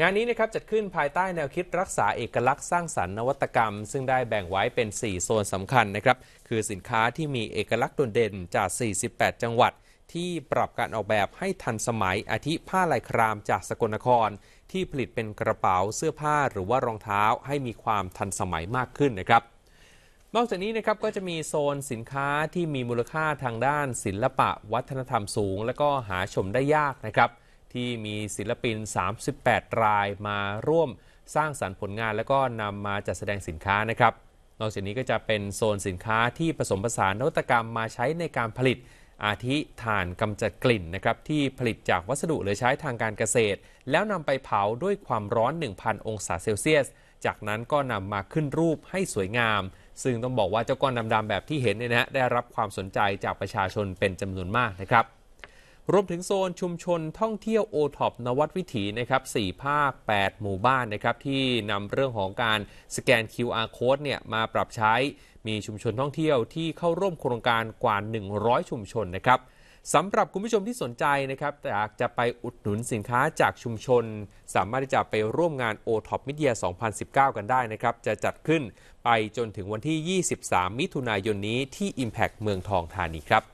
งานนี้นะครับจัดขึ้นภายใต้แนวคิดรักษาเอกลักษณ์สร้างสรรค์นวัตกรรม ซึ่งได้แบ่งไว้เป็น 4 โซนสำคัญนะครับ คือสินค้าที่มีเอกลักษณ์โดดเด่นจาก 48 จังหวัด ที่ปรับการออกแบบให้ทันสมัยอาทิผ้าลายครามจากสกลนคร ที่ผลิตเป็นกระเป๋าเสื้อผ้าหรือว่ารองเท้าให้มีความทันสมัยมากขึ้นนะครับ นอกจากนี้นะครับก็จะมีโซนสินค้าที่มีมูลค่าทางด้านศิลปะวัฒนธรรมสูง และก็หาชมได้ยากนะครับที่มีศิลปิน 38 รายมาร่วมสร้างสรรค์ผลงานและก็นำมาจัดแสดงสินค้านะครับ นอกจากนี้ก็จะเป็นโซนสินค้าที่ผสมผสานนวัตกรรมมาใช้ในการผลิตอาทิฐานกำจัดกลิ่นนะครับที่ผลิตจากวัสดุหรือใช้ทางการเกษตร แล้วนำไปเผาด้วยความร้อน 1,000 องศาเซลเซียส จากนั้นก็นำมาขึ้นรูปให้สวยงาม ซึ่งต้องบอกว่าเจ้าก้อนดำๆแบบที่เห็นเนี่ยนะได้รับความสนใจจากประชาชนเป็นจำนวนมากนะครับรวมถึงโซนชุมชนท่องเที่ยวโอท็อปนวัดวิถีนะครับ4ภาค 8 หมู่บ้านนะครับที่นำเรื่องของการสแกน QR code เนี่ยมาปรับใช้มีชุมชนท่องเที่ยวที่เข้าร่วมโครงการกว่า 100 ชุมชนนะครับสำหรับคุณผู้ชมที่สนใจนะครับอยากจะไปอุดหนุนสินค้าจากชุมชน สามารถที่จะไปร่วมงาน o t o p m e d i a 2019 กันได้นะครับจะจัดขึ้นไปจนถึงวันที่ 23 มิถุนายนนี้ที่ Impact เมืองทองธานีครับ